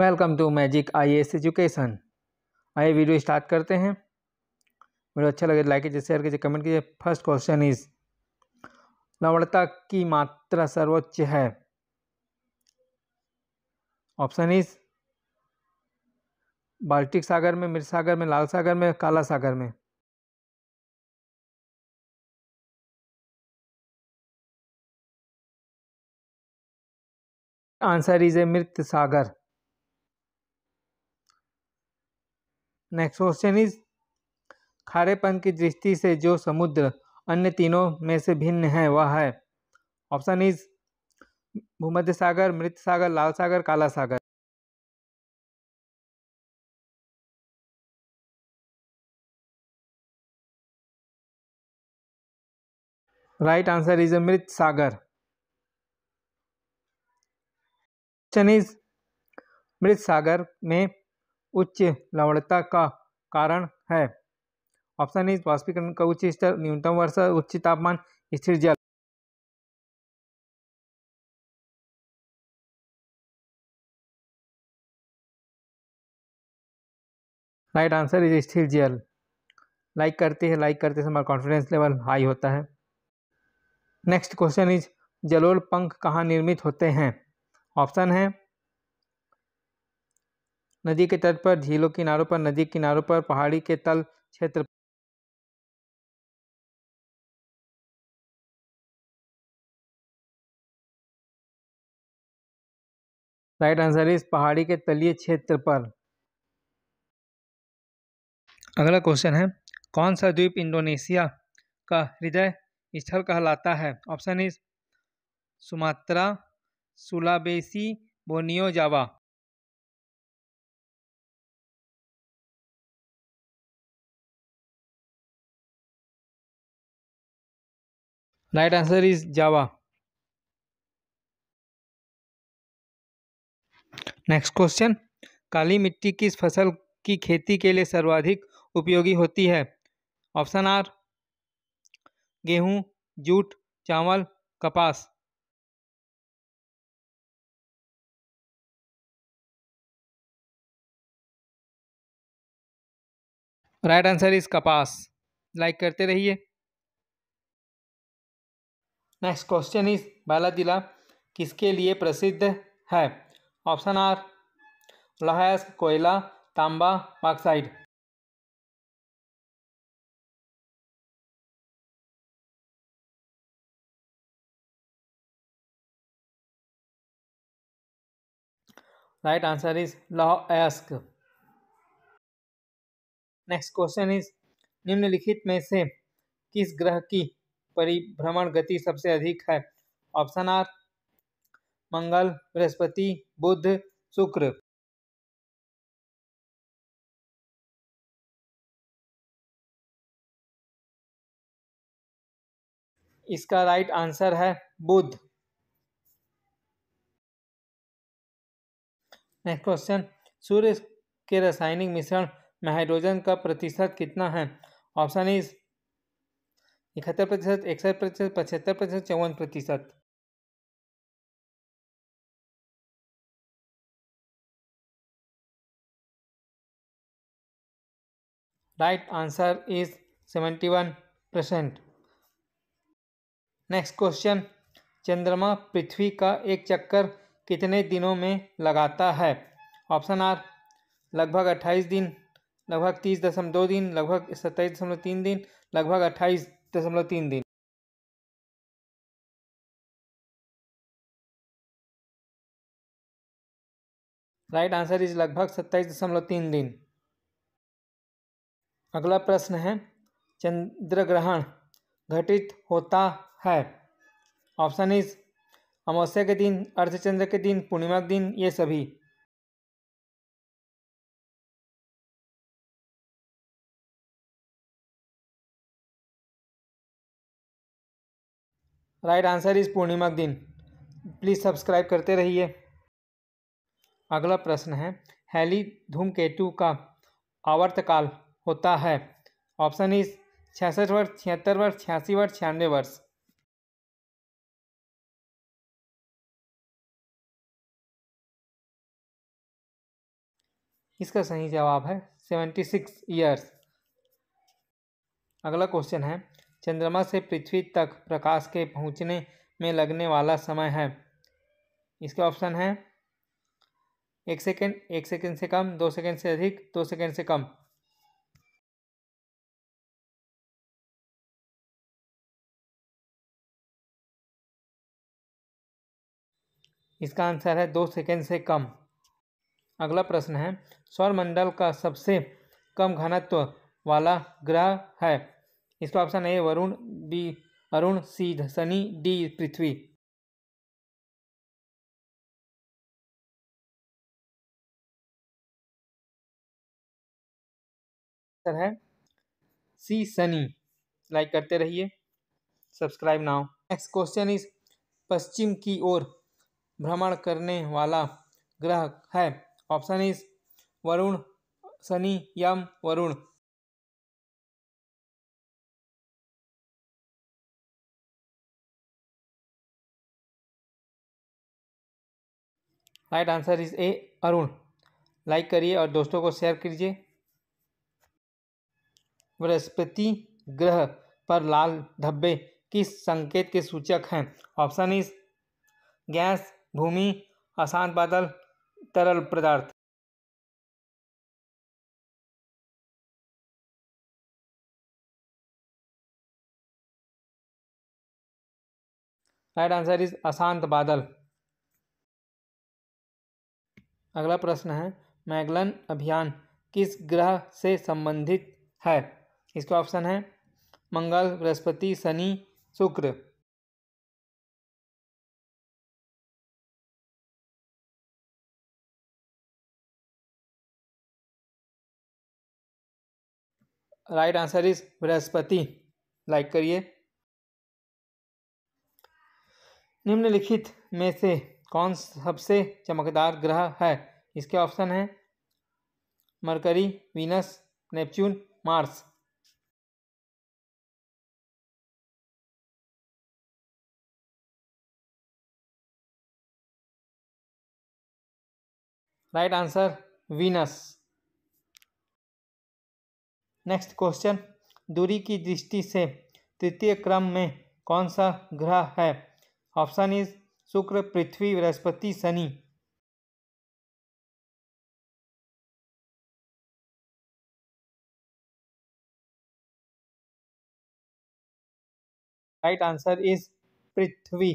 welcome to magic I S education आइए video start करते हैं वीडियो अच्छा लगे तो लाइक कीजिए शेयर कीजिए कमेंट कीजिए फर्स्ट क्वेश्चन इज लवणता की मात्रा सर्वोच्च है ऑप्शन इज बाल्टिक सागर में मिर्च सागर में लाल सागर में काला सागर में आंसर इज ए मृत सागर नेक्स्ट क्वेश्चन इज खारेपन की दृष्टि से जो समुद्र अन्य तीनों में से भिन्न है वह है ऑप्शन इज भूमध्य सागर मृत सागर लाल सागर काला सागर राइट आंसर इज अमृत सागर क्वेश्चन इज मृत सागर में उच्च लवणता का कारण है ऑप्शन इज वाष्पीकरण का उच्च स्तर न्यूनतम वर्षा उच्च तापमान स्थिर जल राइट आंसर इज स्थिर जल लाइक करते हैं लाइक करते हमारा कॉन्फिडेंस लेवल हाई होता है नेक्स्ट क्वेश्चन इज जलोल पंख कहाँ निर्मित होते हैं ऑप्शन है नदी के तट पर झीलों किनारों पर नदी किनारों पर पहाड़ी के तल क्षेत्र राइट आंसर इस पहाड़ी के तलीय क्षेत्र पर अगला क्वेश्चन है कौन सा द्वीप इंडोनेशिया का हृदय स्थल कहलाता है ऑप्शन इस Sumatra Sulawesi Borneo Java right answer is Java next question काली मिट्टी किस फसल की खेती के लिए सर्वाधिक उपयोगी होती है ऑप्शन आर गेहूं जूट चावल कपास राइट आंसर इज कपास लाइक करते रहिए नेक्स्ट क्वेश्चन इज बाला जिला किसके लिए प्रसिद्ध है ऑप्शन आर लोहैस कोयला तांबा ऑक्साइड राइट आंसर इज लॉ एस्क नेक्स्ट क्वेश्चन इज निम्नलिखित में से किस ग्रह की परिभ्रमण गति सबसे अधिक है ऑप्शन आर मंगल बृहस्पति बुध शुक्र इसका राइट आंसर है बुध नेक्स्ट क्वेश्चन सूर्य के रासायनिक मिश्रण में हाइड्रोजन का प्रतिशत कितना है ऑप्शन इज इकहत्तर प्रतिशत इकसठ प्रतिशत पचहत्तर प्रतिशत चौवन प्रतिशत answer is seventy one percent next question चंद्रमा पृथ्वी का एक चक्कर कितने दिनों में लगाता है ऑप्शन आर लगभग अट्ठाईस दिन लगभग तीस दशमलव दो दिन लगभग सत्ताईस दशमलव तीन दिन लगभग अट्ठाईस दशमलव तीन दिन राइट आंसर इज लगभग सत्ताईस दशमलव तीन दिन अगला प्रश्न है चंद्र ग्रहण घटित होता है ऑप्शन इज अमावस्या के दिन अर्धचंद्र के दिन पूर्णिमा के दिन ये सभी राइट आंसर इज़ पूर्णिमा दिन प्लीज़ सब्सक्राइब करते रहिए अगला प्रश्न है हैली धूमकेतु का आवर्तकाल होता है ऑप्शन इज छियासठ वर्ष छिहत्तर वर्ष छियासी वर्ष छियानवे वर्ष इसका सही जवाब है सेवेंटी सिक्स ईयर्स अगला क्वेश्चन है चंद्रमा से पृथ्वी तक प्रकाश के पहुंचने में लगने वाला समय है इसके ऑप्शन है एक सेकेंड एक सेकेंड से कम दो सेकेंड से अधिक दो सेकेंड से कम इसका आंसर है दो सेकेंड से कम अगला प्रश्न है सौरमंडल का सबसे कम घनत्व वाला ग्रह है इसका ऑप्शन ए वरुण बी अरुण सी सनी डी पृथ्वी है सी सनी लाइक करते रहिए subscribe now next question is पश्चिम की ओर भ्रमण करने वाला ग्रह है ऑप्शन इज वरुण सनी यम वरुण राइट आंसर इज़ ए अरुण लाइक करिए और दोस्तों को शेयर कीजिए बृहस्पति ग्रह पर लाल धब्बे किस संकेत के सूचक हैं ऑप्शन इज गैस भूमि अशांत बादल तरल पदार्थ राइट आंसर इज अशांत बादल अगला प्रश्न है मैगलन अभियान किस ग्रह से संबंधित है इसका ऑप्शन है मंगल बृहस्पति शनि शुक्र राइट आंसर इज बृहस्पति लाइक करिए निम्नलिखित में से कौन सबसे चमकदार ग्रह है इसके ऑप्शन हैं Mercury Venus Neptune Mars right answer Venus next question दूरी की दृष्टि से तृतीय क्रम में कौन सा ग्रह है ऑप्शन इज शुक्र पृथ्वी बृहस्पति शनि राइट आंसर इज पृथ्वी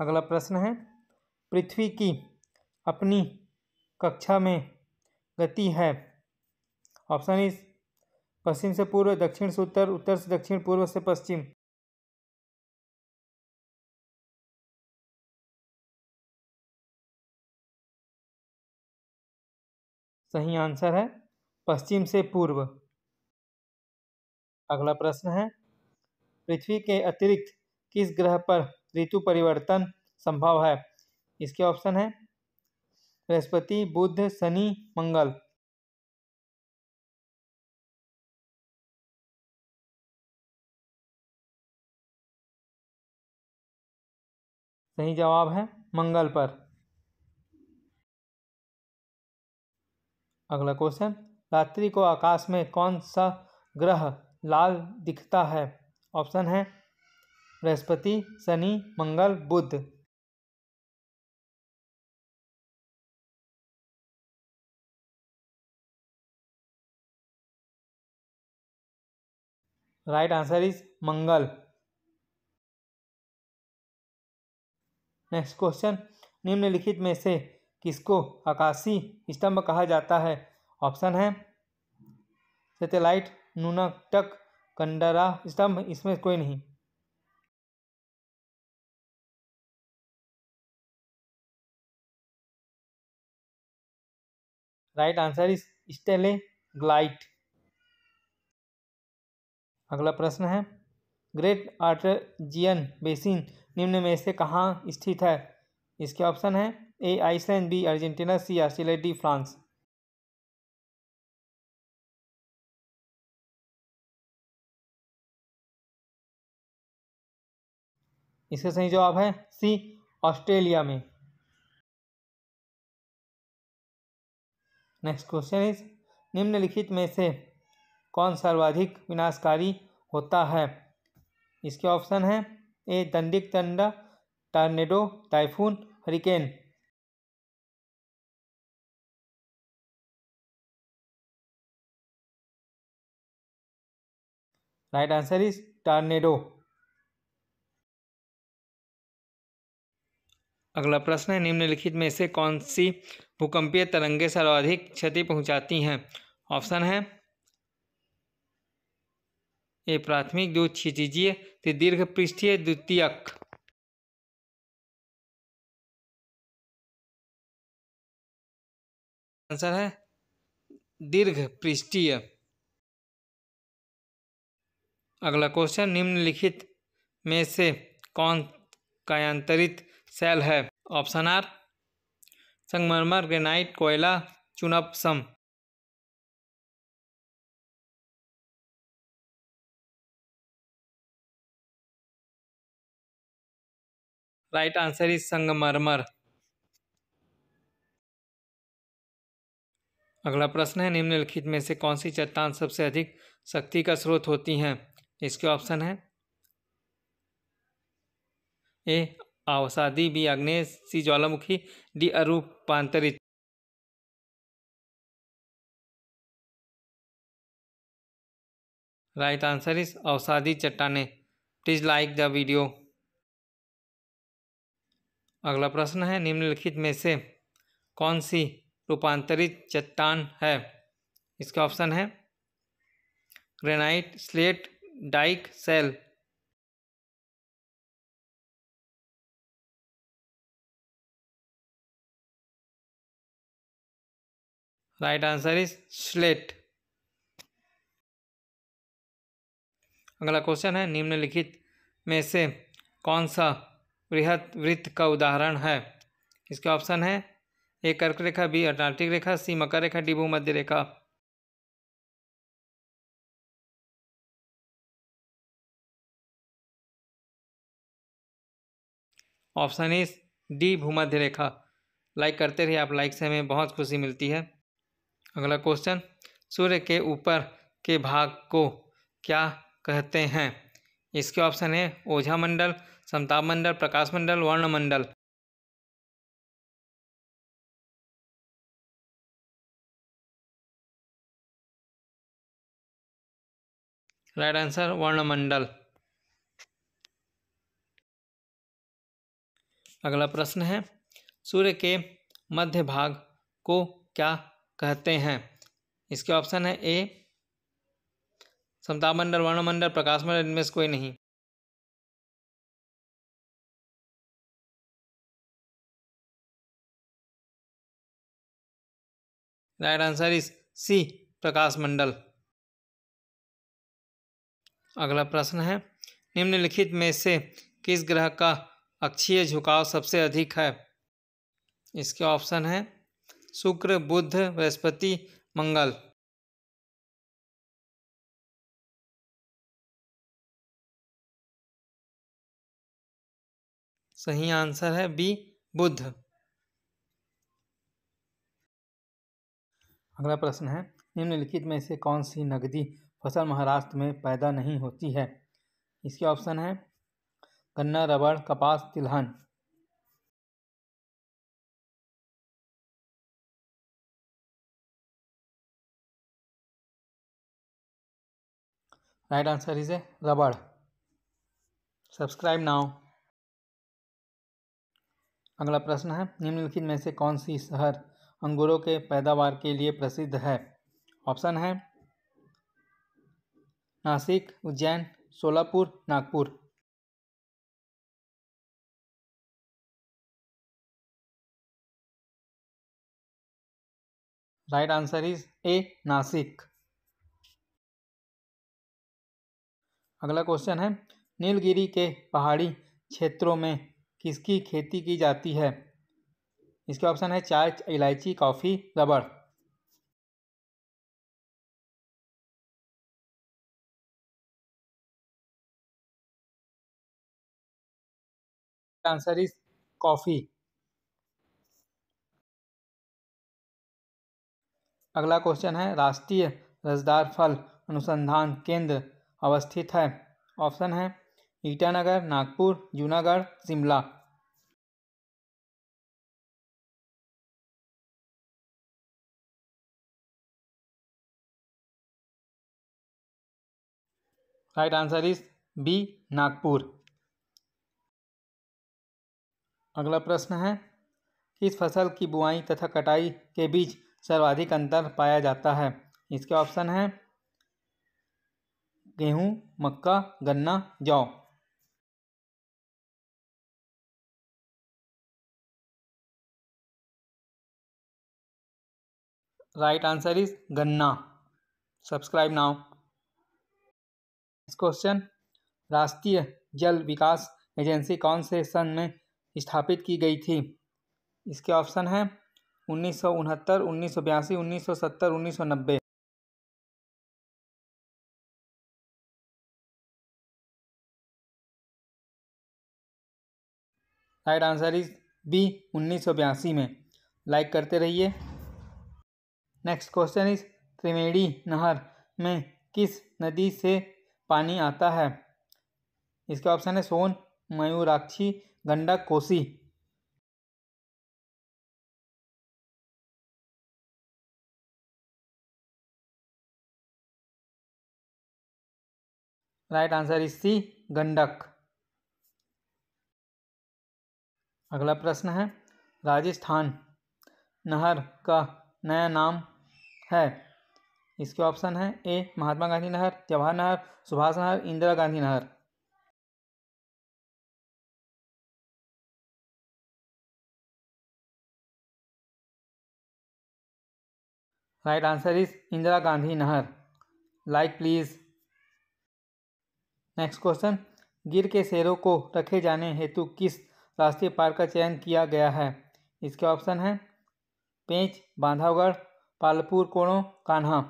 अगला प्रश्न है पृथ्वी की अपनी कक्षा में गति है ऑप्शन इज पश्चिम से पूर्व दक्षिण से उत्तर उत्तर से दक्षिण पूर्व से पश्चिम सही आंसर है पश्चिम से पूर्व अगला प्रश्न है पृथ्वी के अतिरिक्त किस ग्रह पर ऋतु परिवर्तन संभव है इसके ऑप्शन है बृहस्पति बुध शनि मंगल सही जवाब है मंगल पर अगला क्वेश्चन रात्रि को आकाश में कौन सा ग्रह लाल दिखता है ऑप्शन है बृहस्पति शनि मंगल बुध राइट आंसर इज मंगल नेक्स्ट क्वेश्चन निम्नलिखित में से किसको आकाशी स्तंभ कहा जाता है ऑप्शन है सेटेलाइट नूनकटक कंडरा स्तंभ इसमें कोई नहीं राइट आंसर इज स्टेले ग्लाइट अगला प्रश्न है ग्रेट जियन बेसिन निम्न में से कहाँ स्थित है इसके ऑप्शन है A Iceland B Argentina C Australia D France इसका सही जवाब है सी ऑस्ट्रेलिया में नेक्स्ट क्वेश्चन इज निम्नलिखित में से कौन सर्वाधिक विनाशकारी होता है इसके ऑप्शन है ए दंडिक दंड tornado typhoon hurricane right answer is tornado अगला प्रश्न है निम्नलिखित में से कौन सी भूकंपीय तरंगे सर्वाधिक क्षति पहुंचाती हैं ऑप्शन है ए प्राथमिक दो क्षितिजीय दीर्घ पृष्ठीय द्वितीयक आंसर है दीर्घ पृष्ठीय अगला क्वेश्चन निम्नलिखित में से कौन कायांतरित सेल है ऑप्शन आर संगमरमर ग्रेनाइट कोयला चुनब सम राइट आंसर इज संगमरमर अगला प्रश्न है निम्नलिखित में से कौन सी चट्टान सबसे अधिक शक्ति का स्रोत होती हैं इसके ऑप्शन है ए अवसादी बी आग्नेय सी ज्वालामुखी डी अरूपांतरित राइट आंसर इज अवसादी चट्टाने प्लीज लाइक द वीडियो अगला प्रश्न है निम्नलिखित में से कौन सी रूपांतरित चट्टान है इसका ऑप्शन है ग्रेनाइट स्लेट डाइक सेल राइट आंसर इज स्लेट अगला क्वेश्चन है निम्नलिखित में से कौन सा वृहत वृत्त का उदाहरण है इसके ऑप्शन है ए कर्क रेखा बी अटार्टिक रेखा सी मकर रेखा डी भूमध्य रेखा ऑप्शन इज डी भूमध्य रेखा लाइक करते रहिए आप लाइक से हमें बहुत खुशी मिलती है अगला क्वेश्चन सूर्य के ऊपर के भाग को क्या कहते हैं इसके ऑप्शन है ओझा मंडल समताप मंडल प्रकाश मंडल वर्ण मंडल राइट आंसर वर्णमंडल अगला प्रश्न है सूर्य के मध्य भाग को क्या कहते हैं इसके ऑप्शन है ए समतामंडल वर्णमंडल प्रकाशमंडल इनमें से कोई नहीं राइट आंसर इज सी प्रकाश मंडल अगला प्रश्न है निम्नलिखित में से किस ग्रह का अक्षीय झुकाव सबसे अधिक है इसके ऑप्शन है शुक्र बुध बृहस्पति मंगल सही आंसर है बी बुध अगला प्रश्न है निम्नलिखित में से कौन सी नगदी फसल महाराष्ट्र में पैदा नहीं होती है इसके ऑप्शन है गन्ना रबड़ कपास तिलहन राइट आंसर इज ए रबड़ सब्सक्राइब नाउ अगला प्रश्न है निम्नलिखित में से कौन सी शहर अंगूरों के पैदावार के लिए प्रसिद्ध है ऑप्शन है Nashik Ujjain Solapur Nagpur right answer is A Nashik अगला क्वेश्चन है नीलगिरी के पहाड़ी क्षेत्रों में किसकी खेती की जाती है इसके ऑप्शन है चाय इलायची कॉफ़ी रबड़ आंसर इज कॉफ़ी अगला क्वेश्चन है राष्ट्रीय रसदार फल अनुसंधान केंद्र अवस्थित है ऑप्शन है Itanagar Nagpur Junagadh Shimla right answer is B Nagpur अगला प्रश्न है किस फसल की बुआई तथा कटाई के बीच सर्वाधिक अंतर पाया जाता है इसके ऑप्शन हैं गेहूँ मक्का गन्ना जौ राइट आंसर इज गन्ना सब्सक्राइब नाउ नेक्स्ट क्वेश्चन राष्ट्रीय जल विकास एजेंसी कौन से सन में स्थापित की गई थी इसके ऑप्शन हैं उन्नीस सौ उनहत्तर उन्नीस सौ बयासी उन्नीस सौ सत्तर उन्नीस सौ नब्बे राइट आंसर इज बी उन्नीस सौ बयासी में लाइक करते रहिए नेक्स्ट क्वेश्चन इज त्रिवेणी नहर में किस नदी से पानी आता है इसका ऑप्शन है Son Mayurakshi Gandak Kosi right answer is C Gandak अगला प्रश्न है राजस्थान नहर का नया नाम है इसके ऑप्शन है ए महात्मा गांधी नहर जवाहर नहर सुभाष नहर इंदिरा गांधी नहर right answer is Indira Gandhi नहर लाइक प्लीज़ नेक्स्ट क्वेश्चन गिर के शेरों को रखे जाने हेतु किस राष्ट्रीय पार्क का चयन किया गया है इसके ऑप्शन हैं पेंच बांधावगढ़ पालपुर कोणों Kanha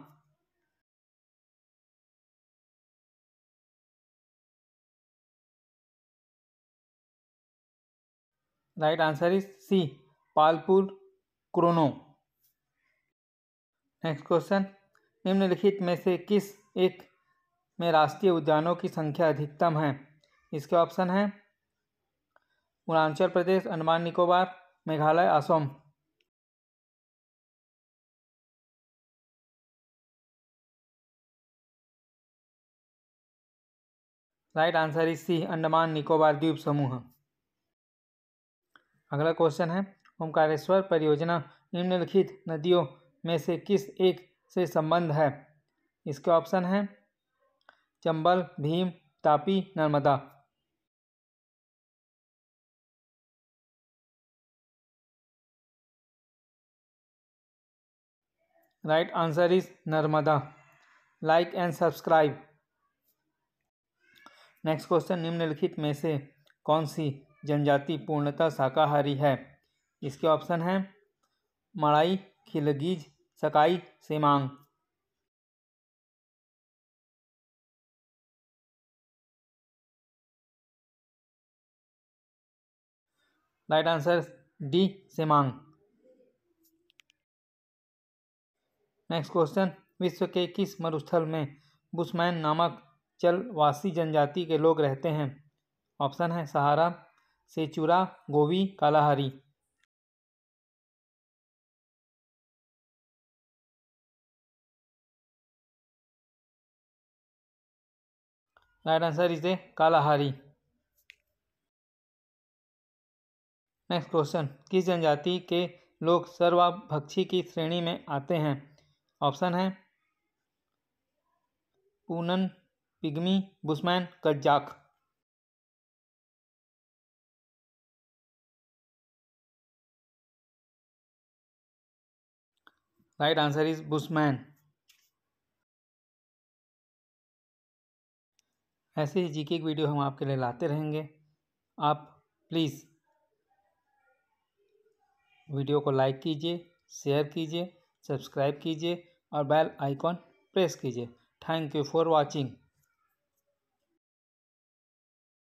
right answer is C Palpur क्रोनो नेक्स्ट क्वेश्चन निम्नलिखित में से किस एक में राष्ट्रीय उद्यानों की संख्या अधिकतम है इसके ऑप्शन हैं Arunachal Pradesh Andaman Nicobar Meghalaya Assam right answer is C Andaman Nicobar द्वीप समूह अगला क्वेश्चन है ओमकारेश्वर परियोजना निम्नलिखित नदियों में से किस एक से संबंध है इसके ऑप्शन हैं Chambal Bhima Tapi Narmada right answer is Narmada like and subscribe next question निम्नलिखित में से कौन सी जनजाति पूर्णतः शाकाहारी है इसके ऑप्शन हैं Masai Kirghiz Sakai Semang right answer D Semang next question विश्व के किस मरुस्थल में बुशमैन नामक चलवासी जनजाति के लोग रहते हैं ऑप्शन है Sahara Sechura Gobi Kalahari right answer is A Kalahari next question किस जनजाति के लोग सर्वाभक्षी की श्रेणी में आते हैं ऑप्शन है Punan pygmy Bushman Kazakh right answer is Bushman ऐसे ही जीके की वीडियो हम आपके लिए लाते रहेंगे आप प्लीज़ वीडियो को लाइक कीजिए शेयर कीजिए सब्सक्राइब कीजिए और बेल आइकॉन प्रेस कीजिए थैंक यू फॉर वॉचिंग